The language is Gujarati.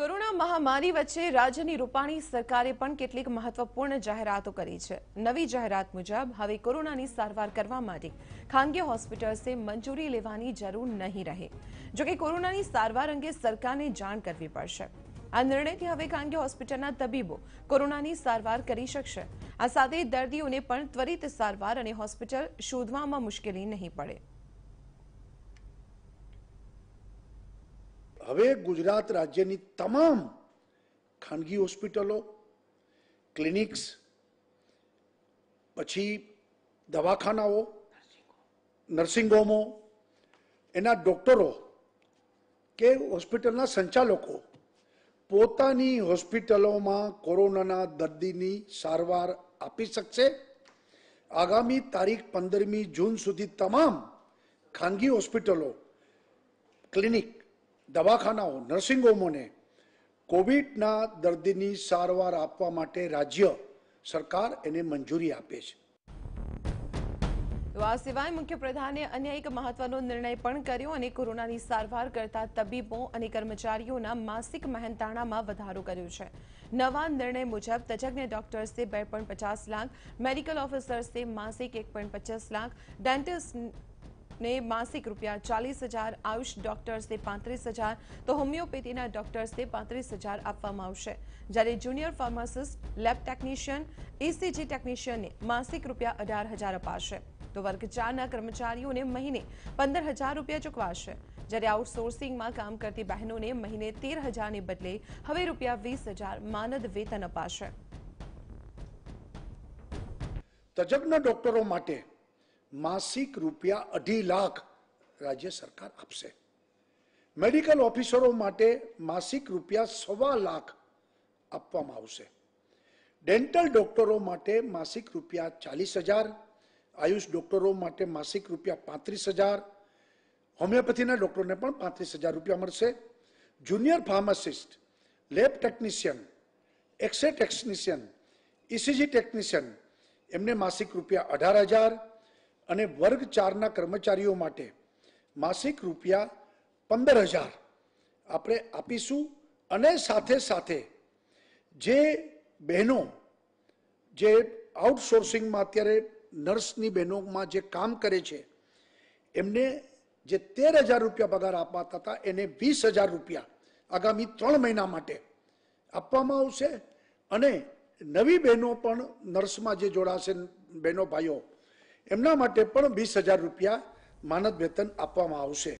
કોરોના મહામારી વચ્ચે રાજ્યની રૂપાણી સરકારે પણ કેટલીક મહત્વપૂર્ણ જાહેરાતો કરી છે નવી જાહેરાત મુજબ હવે કોરોનાની સારવાર કરવા માટે ખાનગી હોસ્પિટલ્સે મંજૂરી લેવાની જરૂર નહીં રહે જોકે કોરોનાની સારવાર અંગે સરકારને જાણ કરવી પડશે આ નિર્ણયથી હવે ખાનગી હોસ્પિટલના તબીબો કોરોનાની સારવાર કરી શકશે આ સાથે દર્દીઓને પણ ત્વરિત સારવાર અને હોસ્પિટલ શોધવામાં મુશ્કેલી નહીં પડે હવે ગુજરાત રાજ્યની તમામ ખાનગી હોસ્પિટલો ક્લિનિક્સ પછી દવાખાનાઓ નર્સિંગ હોમો એના ડોક્ટરો કે હોસ્પિટલના સંચાલકો પોતાની હોસ્પિટલોમાં કોરોનાના દર્દીની સારવાર આપી શકશે આગામી તારીખ પંદરમી જૂન સુધી તમામ ખાનગી હોસ્પિટલો ક્લિનિક દવાખાનાઓ નર્સિંગ હોમોને કોવિડના દર્દીની સારવાર આપવા માટે રાજ્ય સરકાર એને મંજૂરી આપે છે તો આ સિવાય મુખ્યપ્રધાને અન્ય એક મહત્વનો નિર્ણય પણ કર્યો અને કોરોનાની સારવાર કરતા તબીબો અને કર્મચારીઓના માસિક મહેનતાણામાં વધારો કર્યો છે નવા નિર્ણય મુજબ તજજ્ઞ ડોક્ટર્સે બે પચાસ લાખ મેડિકલ ઓફિસર્સે માસિક એક પચાસ લાખ ડેન્ટિસ્ટ ને માસિક રૂપિયા ચાલીસ હજાર આયુષ ડોક્ટર્સને પાંત્રીસ હજાર તો હોમિયોપેથીના ડોક્ટર્સને પાંત્રીસ હજાર આપવામાં આવશે જ્યારે junior pharmacist lab technician ECG ટેકનિશિયનને માસિક રૂપિયા અઢાર હજાર અપાશે તો વર્ગ ચારના કર્મચારીઓને મહિને પંદર હજાર રૂપિયા ચૂકવાશે જ્યારે આઉટસોર્સિંગમાં કામ કરતી બહેનોને મહિને તેર હજારને બદલે હવે રૂપિયા વીસ હજાર માનદ વેતન અપાશે તજજ્ઞ ડોક્ટરો માટે માસિક રૂપિયા અઢી લાખ રાજ્ય સરકાર આપશે મેડિકલ ઓફિસરો માટે માસિક રૂપિયા સવા લાખ આપવામાં આવશે ડેન્ટલ ડોક્ટરો માટે માસિક રૂપિયા ચાલીસ હજાર આયુષ ડોક્ટરો માટે માસિક રૂપિયા પાંત્રીસ હજાર હોમિયોપેથીના ડોક્ટરને પણ પાંત્રીસ હજાર રૂપિયા મળશે junior pharmacist lab technician X-ray technician ECG technician એમને માસિક રૂપિયા અઢાર હજાર અને વર્ગ ચારના કર્મચારીઓ માટે માસિક રૂપિયા પંદર હજાર આપણે આપીશું અને સાથે સાથે જે બહેનો જે આઉટસોર્સિંગમાં અત્યારે નર્સની બહેનોમાં જે કામ કરે છે એમને જે તેર હજાર રૂપિયા પગાર આપવાતા હતા એને વીસ હજાર રૂપિયા આગામી ત્રણ મહિના માટે આપવામાં આવશે અને નવી બહેનો પણ નર્સમાં જે જોડાશે બહેનો ભાઈઓ એમના માટે પણ વીસ હજાર રૂપિયા માનદ વેતન આપવામાં આવશે